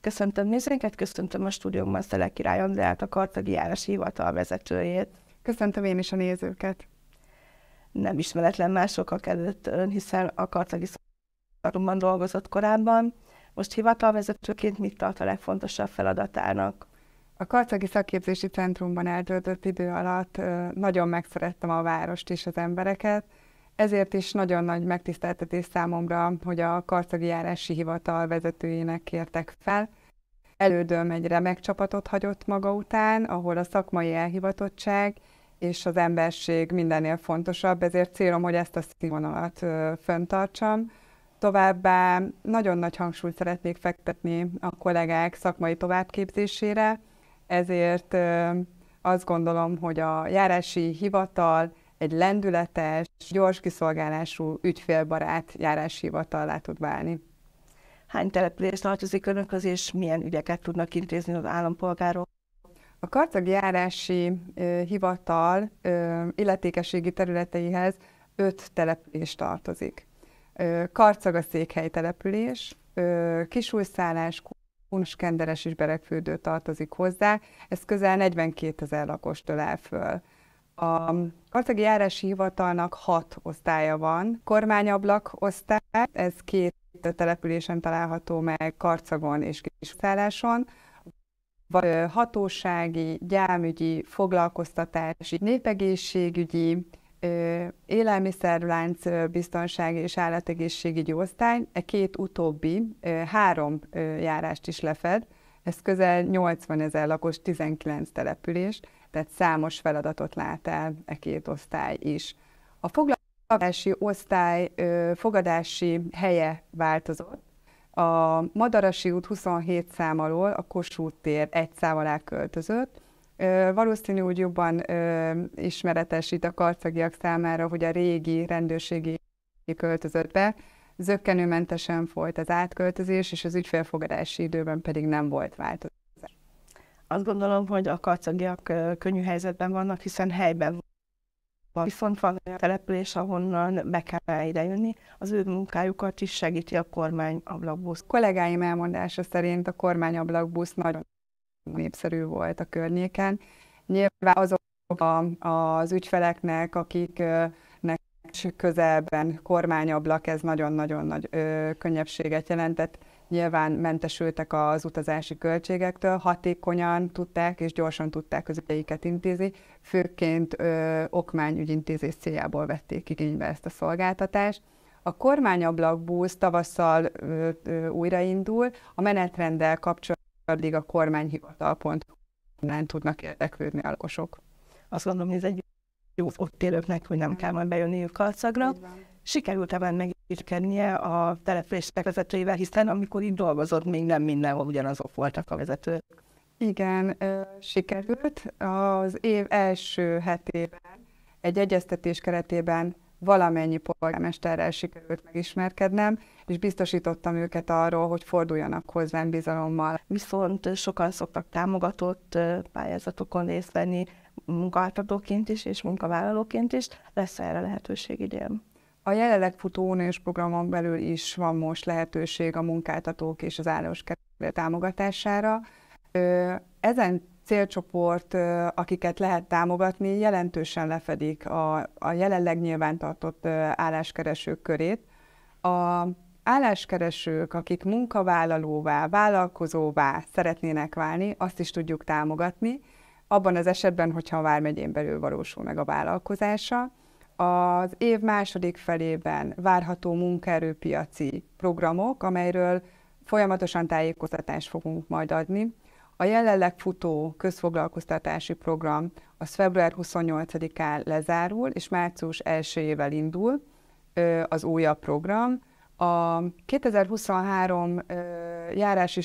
Köszöntöm nézőinket, köszöntöm a stúdiómmal Szele Király Andrát, a Kartagi János hivatal vezetőjét. Köszöntöm én is a nézőket. Nem ismeretlen mások előtt ön, hiszen a Kartagi Szakadóban dolgozott korábban. Most hivatalvezetőként mit tart a legfontosabb feladatának? A Karcagi Szakképzési Centrumban eltöltött idő alatt nagyon megszerettem a várost és az embereket, ezért is nagyon nagy megtiszteltetés számomra, hogy a Karcagi Járási Hivatal vezetőjének kértek fel. Elődöm egy remek csapatot hagyott maga után, ahol a szakmai elhivatottság és az emberség mindennél fontosabb, ezért célom, hogy ezt a színvonalat föntartsam. Továbbá nagyon nagy hangsúlyt szeretnék fektetni a kollégák szakmai továbbképzésére, ezért azt gondolom, hogy a járási hivatal egy lendületes, gyors kiszolgálású, ügyfélbarát járáshivatallá tud válni. Hány település tartozik önökhöz, és milyen ügyeket tudnak intézni az állampolgárok? A karcagi járási ö, hivatal ö, illetékességi területeihez öt település tartozik. Ö, Karcag a székhely település, ö, Kisújszállás, Kunskenderes és Berekfürdő tartozik hozzá, ez közel 42 ezer lakostól áll föl. A Karcagi Járási Hivatalnak hat osztálya van. Kormányablak osztály, ez két településen található meg Karcagon és Kiszálláson, vagy hatósági, gyámügyi, foglalkoztatási, népegészségügyi, élelmiszerlánc biztonsági és állategészségügyi osztály, e két utóbbi három járást is lefed, ez közel 80 ezer lakos, 19 település, tehát számos feladatot lát el e két osztály is. A foglalási osztály ö, fogadási helye változott, a Madarasi út 27 szám alól a Kossuth tér egy szám alá költözött. Ö, valószínű úgy jobban ö, ismeretes itt a karcagiak számára, hogy a régi rendőrségi költözött be, zöggenőmentesen folyt az átköltözés, és az ügyfélfogadási időben pedig nem volt változás. Azt gondolom, hogy a karcagiak könnyű helyzetben vannak, hiszen helyben van. Viszont van olyan település, ahonnan be kell idejönni. Az ő munkájukat is segíti a kormány ablakbusz. A kollégáim elmondása szerint a kormány ablakbusz nagyon népszerű volt a környéken. Nyilván azok a, az ügyfeleknek, akik közelben kormányablak, ez nagyon-nagyon nagy ö, könnyebbséget jelentett. Nyilván mentesültek az utazási költségektől, hatékonyan tudták és gyorsan tudták az ügyeiket intézni, főként ö, okmányügyintézés céljából vették igénybe ezt a szolgáltatást. A kormányablak busz tavasszal ö, ö, újraindul, a menetrenddel kapcsolatban a kormányhivatal.hu tudnak érdeklődni a lakosok. Azt gondolom, hogy ez egy jó ott élőknek, hogy nem kell majd bejönniük karcagra. Sikerült ebben megírkednie a település vezetőivel, hiszen amikor itt dolgozott, még nem mindenhol ugyanazok voltak a vezetők. Igen, sikerült. Az év első hetében egy egyeztetés keretében valamennyi polgármesterrel sikerült megismerkednem, és biztosítottam őket arról, hogy forduljanak hozzám bizalommal. Viszont sokan szoktak támogatott pályázatokon részt venni, munkáltatóként is és munkavállalóként is lesz erre lehetőség idén. A jelenleg futó nős programon belül is van most lehetőség a munkáltatók és az állós támogatására. Ezen célcsoport, akiket lehet támogatni, jelentősen lefedik a, a jelenleg nyilvántartott álláskeresők körét. A álláskeresők, akik munkavállalóvá, vállalkozóvá szeretnének válni, azt is tudjuk támogatni, abban az esetben, hogyha a Vármegyén belül valósul meg a vállalkozása, az év második felében várható munkaerőpiaci programok, amelyről folyamatosan tájékoztatást fogunk majd adni. A jelenleg futó közfoglalkoztatási program az február 28-án lezárul, és március 1-ével indul az újabb program. A 2023 járási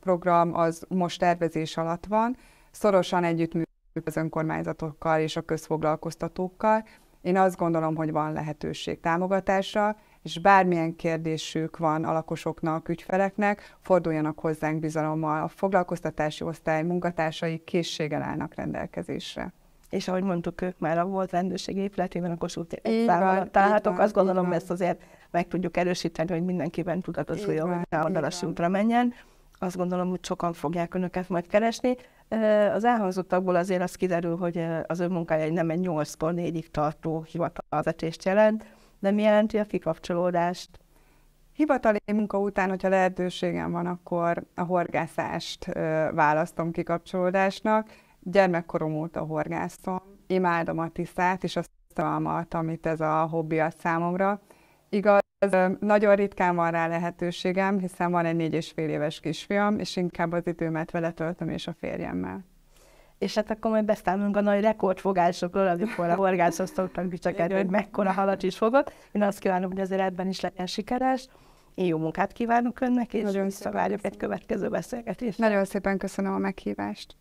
program az most tervezés alatt van, szorosan együttműködünk az önkormányzatokkal és a közfoglalkoztatókkal. Én azt gondolom, hogy van lehetőség támogatásra, és bármilyen kérdésük van a lakosoknak, ügyfeleknek, forduljanak hozzánk bizalommal. A foglalkoztatási osztály munkatársai készséggel állnak rendelkezésre és ahogy mondtuk, ők már a volt rendőrség épületében a Kossuth Tehát, találhatók. Azt gondolom, ezt azért meg tudjuk erősíteni, hogy mindenkiben tudatosuljon, hogy a útra menjen. Azt gondolom, hogy sokan fogják önöket majd keresni. Az elhangzottakból azért az kiderül, hogy az önmunkája egy nem egy 8-4-ig tartó hivatalvetést jelent, de mi jelenti a kikapcsolódást? Hivatali munka után, hogyha lehetőségem van, akkor a horgászást választom kikapcsolódásnak. Gyermekkorom óta horgászom, imádom a tisztát és azt a almat, amit ez a hobbi ad számomra. Igaz, ez nagyon ritkán van rá lehetőségem, hiszen van egy négy és fél éves kisfiam, és inkább az időmet vele töltöm és a férjemmel. És hát akkor majd beszámolunk a nagy rekordfogásokról, amikor a horgászhoz szoktam kicsakadni, hogy mekkora halat is fogott. Én azt kívánom, hogy az életben is legyen sikeres. Én jó munkát kívánok önnek, és Nagyon visszavárjuk egy következő beszélgetést. Nagyon szépen köszönöm a meghívást.